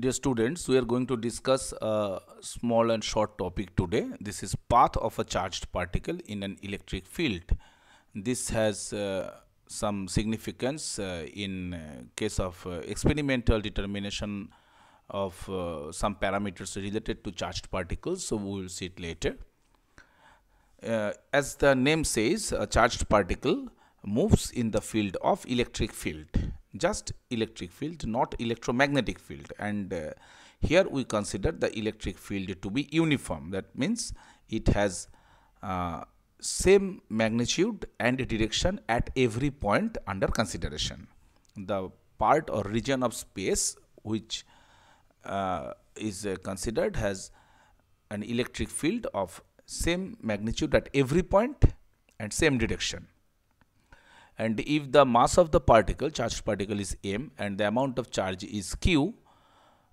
Dear students, we are going to discuss a small and short topic today. This is path of a charged particle in an electric field. This has uh, some significance uh, in uh, case of uh, experimental determination of uh, some parameters related to charged particles. So, we will see it later. as the name says, a charged particle moves in the field of electric field just electric field not electromagnetic field and uh, here we consider the electric field to be uniform that means it has uh, same magnitude and direction at every point under consideration the part or region of space which uh, is uh, considered has an electric field of same magnitude at every point and same direction and if the mass of the particle charged particle is m and the amount of charge is q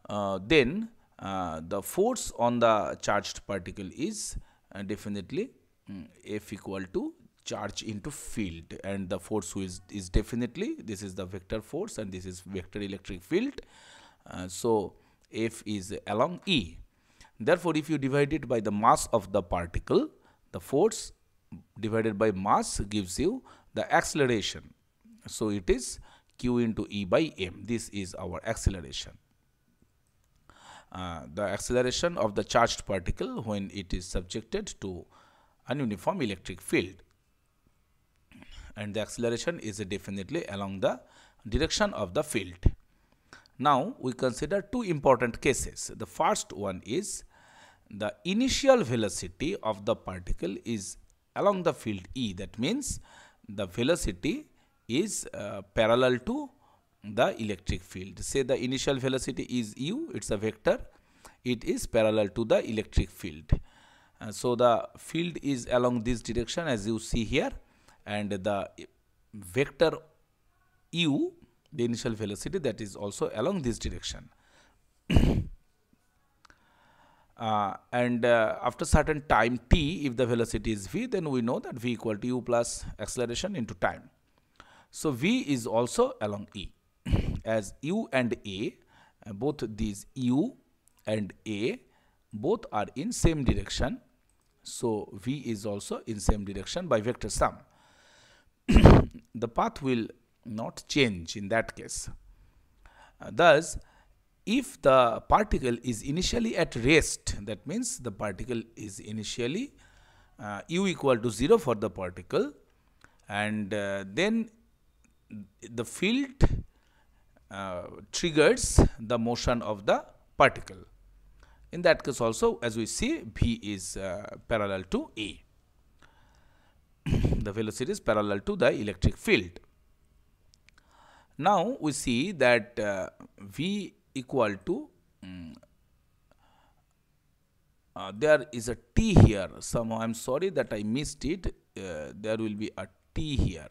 uh, then uh, the force on the charged particle is uh, definitely um, F equal to charge into field and the force is, is definitely this is the vector force and this is vector electric field. Uh, so, F is along E. Therefore, if you divide it by the mass of the particle, the force divided by mass gives you the acceleration. So it is q into e by m. This is our acceleration. Uh, the acceleration of the charged particle when it is subjected to an uniform electric field and the acceleration is definitely along the direction of the field. Now we consider two important cases. The first one is the initial velocity of the particle is along the field E that means the velocity is uh, parallel to the electric field. Say the initial velocity is u, it's a vector, it is parallel to the electric field. Uh, so the field is along this direction as you see here and the vector u, the initial velocity that is also along this direction. Uh, and uh, after certain time t, if the velocity is v, then we know that v equal to u plus acceleration into time. So v is also along e. As u and a, uh, both these u and a, both are in same direction. So v is also in same direction by vector sum. the path will not change in that case. Uh, thus, if the particle is initially at rest that means the particle is initially uh, u equal to 0 for the particle and uh, then the field uh, triggers the motion of the particle. In that case also as we see V is uh, parallel to A. the velocity is parallel to the electric field. Now we see that uh, V equal to mm, uh, there is a t here somehow I'm sorry that I missed it uh, there will be a t here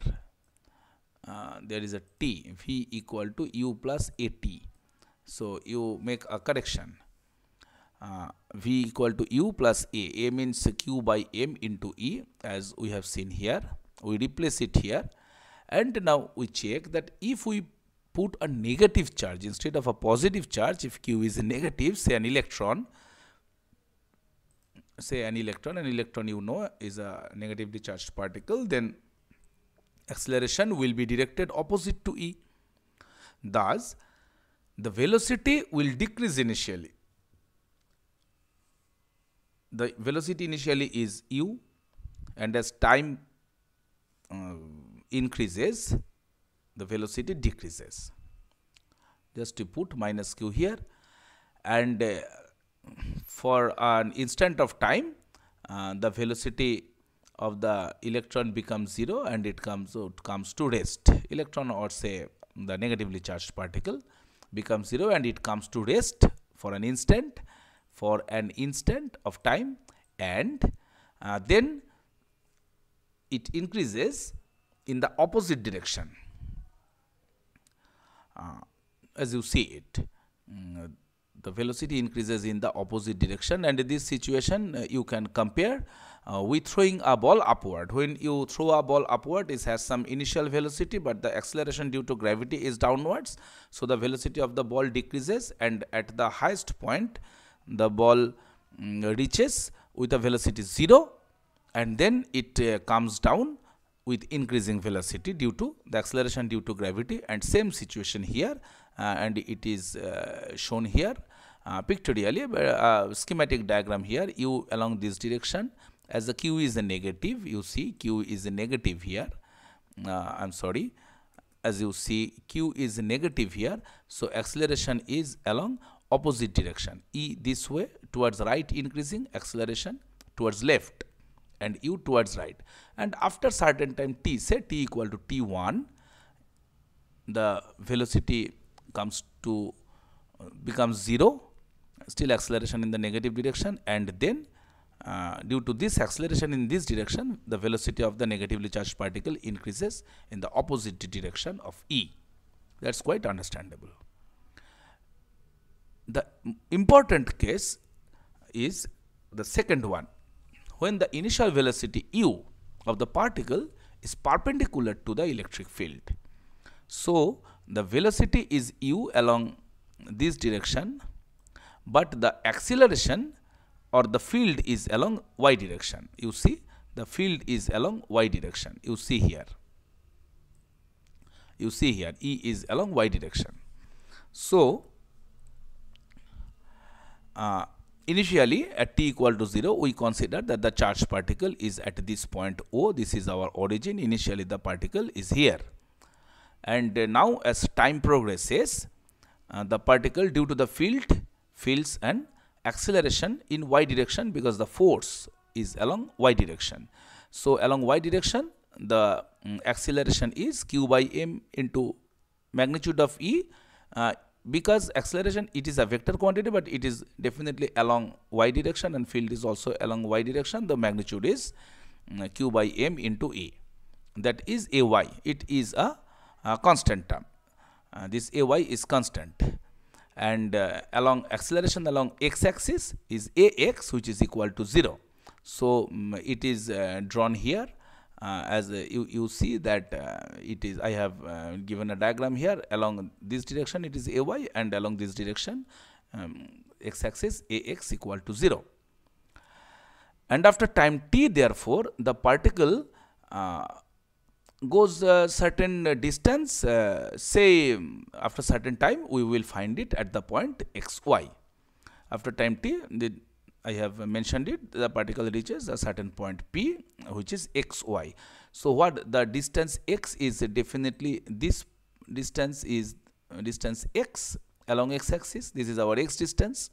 uh, there is a t v equal to u plus a t so you make a correction uh, v equal to u plus a a means q by m into e as we have seen here we replace it here and now we check that if we put a negative charge instead of a positive charge if q is a negative say an electron say an electron an electron you know is a negatively charged particle then acceleration will be directed opposite to e thus the velocity will decrease initially the velocity initially is u and as time uh, increases the velocity decreases. Just to put minus q here and uh, for an instant of time uh, the velocity of the electron becomes zero and it comes comes to rest electron or say the negatively charged particle becomes zero and it comes to rest for an instant for an instant of time and uh, then it increases in the opposite direction uh, as you see it mm, uh, the velocity increases in the opposite direction and this situation uh, you can compare uh, with throwing a ball upward when you throw a ball upward it has some initial velocity but the acceleration due to gravity is downwards so the velocity of the ball decreases and at the highest point the ball um, reaches with a velocity zero and then it uh, comes down with increasing velocity due to the acceleration due to gravity and same situation here uh, and it is uh, shown here uh, pictorially schematic diagram here u along this direction as the q is a negative you see q is a negative here uh, i'm sorry as you see q is negative here so acceleration is along opposite direction e this way towards right increasing acceleration towards left and u towards right and after certain time t say t equal to t1 the velocity comes to uh, becomes 0 still acceleration in the negative direction and then uh, due to this acceleration in this direction the velocity of the negatively charged particle increases in the opposite direction of e that's quite understandable the mm, important case is the second one when the initial velocity u of the particle is perpendicular to the electric field. So, the velocity is u along this direction, but the acceleration or the field is along y direction. You see, the field is along y direction. You see here. You see here, E is along y direction. So, uh, Initially at t equal to 0 we consider that the charged particle is at this point O this is our origin initially the particle is here and uh, now as time progresses uh, the particle due to the field feels an acceleration in y direction because the force is along y direction. So along y direction the um, acceleration is q by m into magnitude of e uh, because acceleration it is a vector quantity but it is definitely along y direction and field is also along y direction the magnitude is mm, q by m into a that is ay it is a, a constant term uh, this ay is constant and uh, along acceleration along x axis is ax which is equal to 0 so um, it is uh, drawn here uh, as uh, you, you see that uh, it is I have uh, given a diagram here along this direction it is ay and along this direction um, x-axis ax equal to 0 and after time t therefore the particle uh, goes a certain distance uh, say after certain time we will find it at the point xy after time t the I have mentioned it, the particle reaches a certain point P, which is xy. So what the distance x is definitely this distance is uh, distance x along x-axis. This is our x distance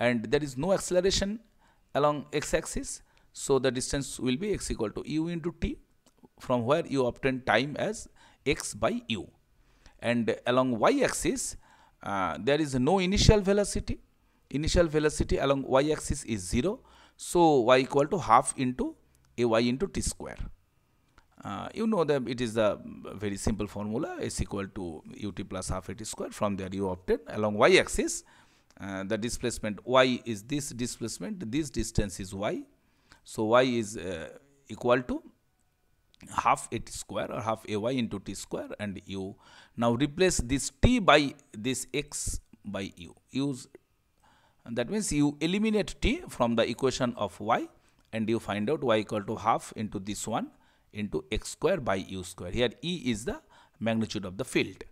and there is no acceleration along x-axis. So the distance will be x equal to u into t from where you obtain time as x by u. And along y-axis, uh, there is no initial velocity initial velocity along y axis is 0 so y equal to half into a y into t square uh, you know that it is a very simple formula s equal to ut plus half at square from there you obtain along y axis uh, the displacement y is this displacement this distance is y so y is uh, equal to half at square or half ay into t square and u, now replace this t by this x by u use that means you eliminate t from the equation of y and you find out y equal to half into this one into x square by u square. Here E is the magnitude of the field.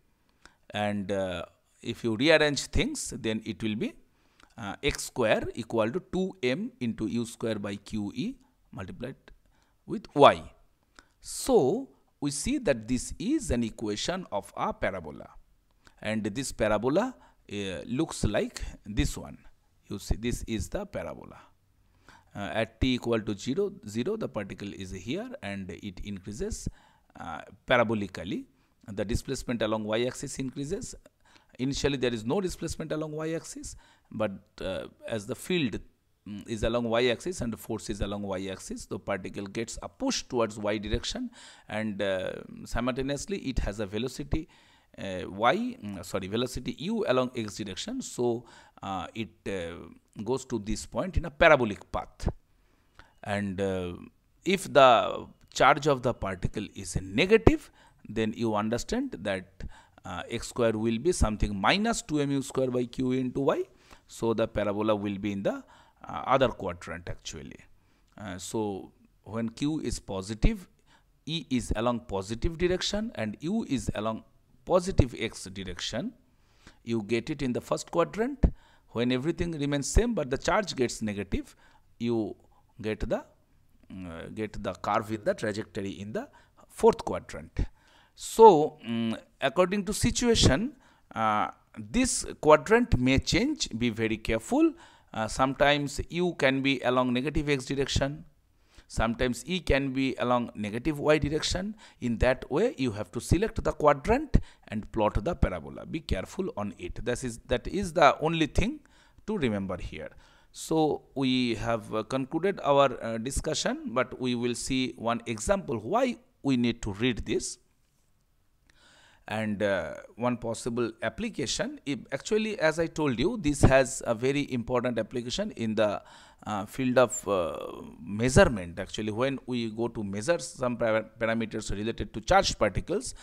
And uh, if you rearrange things, then it will be uh, x square equal to 2m into u square by qe multiplied with y. So, we see that this is an equation of a parabola. And this parabola uh, looks like this one you see this is the parabola uh, at t equal to 0 0 the particle is here and it increases uh, parabolically the displacement along y axis increases initially there is no displacement along y axis but uh, as the field mm, is along y axis and the force is along y axis the particle gets a push towards y direction and uh, simultaneously it has a velocity uh, y mm, sorry velocity u along x direction so uh, it uh, goes to this point in a parabolic path and if the charge of the particle is negative then you understand that uh, x square will be something minus 2mu square by q into y. So, the parabola will be in the uh, other quadrant actually. Uh, so, when q is positive, E is along positive direction and u is along positive x direction, you get it in the first quadrant. When everything remains same but the charge gets negative, you get the mm, uh, get the curve in the trajectory in the fourth quadrant. So, um, according to situation, uh, this quadrant may change, be very careful. Uh, sometimes u can be along negative x direction, sometimes E can be along negative y direction in that way you have to select the quadrant and plot the parabola be careful on it that is that is the only thing to remember here so we have uh, concluded our uh, discussion but we will see one example why we need to read this and uh, one possible application actually as i told you this has a very important application in the uh, field of uh, measurement actually when we go to measure some parameters related to charged particles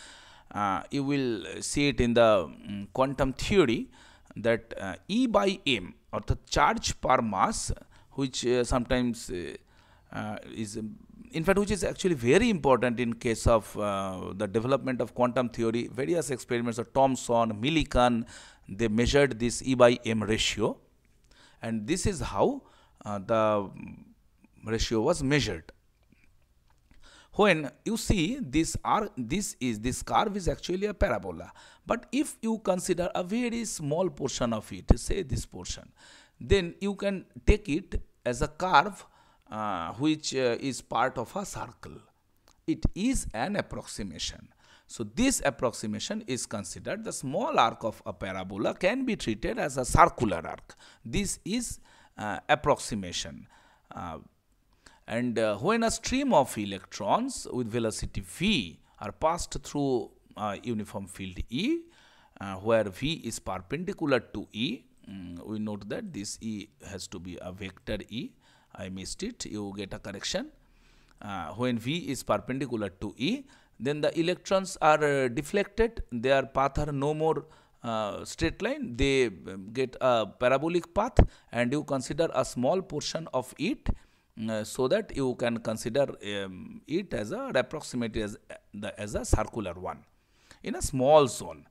uh, you will see it in the um, quantum theory that uh, e by m or the charge per mass which uh, sometimes is in fact which is actually very important in case of uh, the development of quantum theory, various experiments of Thomson, Millikan, they measured this E by M ratio and this is how uh, the ratio was measured. When you see this R, this is this curve is actually a parabola, but if you consider a very small portion of it, say this portion, then you can take it as a curve uh, which uh, is part of a circle. It is an approximation. So this approximation is considered the small arc of a parabola can be treated as a circular arc. This is uh, approximation. Uh, and uh, when a stream of electrons with velocity v are passed through uh, uniform field E, where v is perpendicular to E, um, we note that this E has to be a vector E I missed it, you get a correction. Uh, when V is perpendicular to E, then the electrons are uh, deflected, their path are no more uh, straight line, they um, get a parabolic path and you consider a small portion of it uh, so that you can consider um, it as a approximately as, the, as a circular one in a small zone.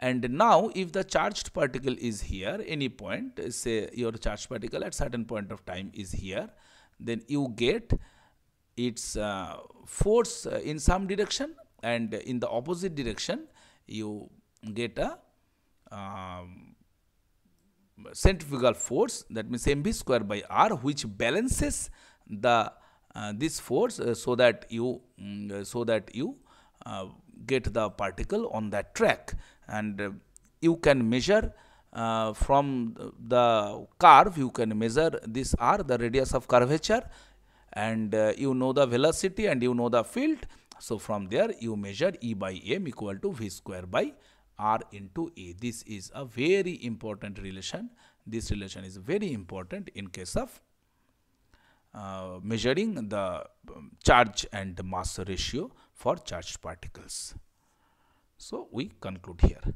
And now if the charged particle is here, any point, say your charged particle at certain point of time is here, then you get its uh, force uh, in some direction and in the opposite direction you get a um, centrifugal force that means mv square by r which balances the uh, this force uh, so that you um, so that you get the particle on that track and uh, you can measure uh, from the curve you can measure this r the radius of curvature and uh, you know the velocity and you know the field so from there you measure e by m equal to v square by r into a. this is a very important relation this relation is very important in case of uh, measuring the um, charge and mass ratio for charged particles. So, we conclude here.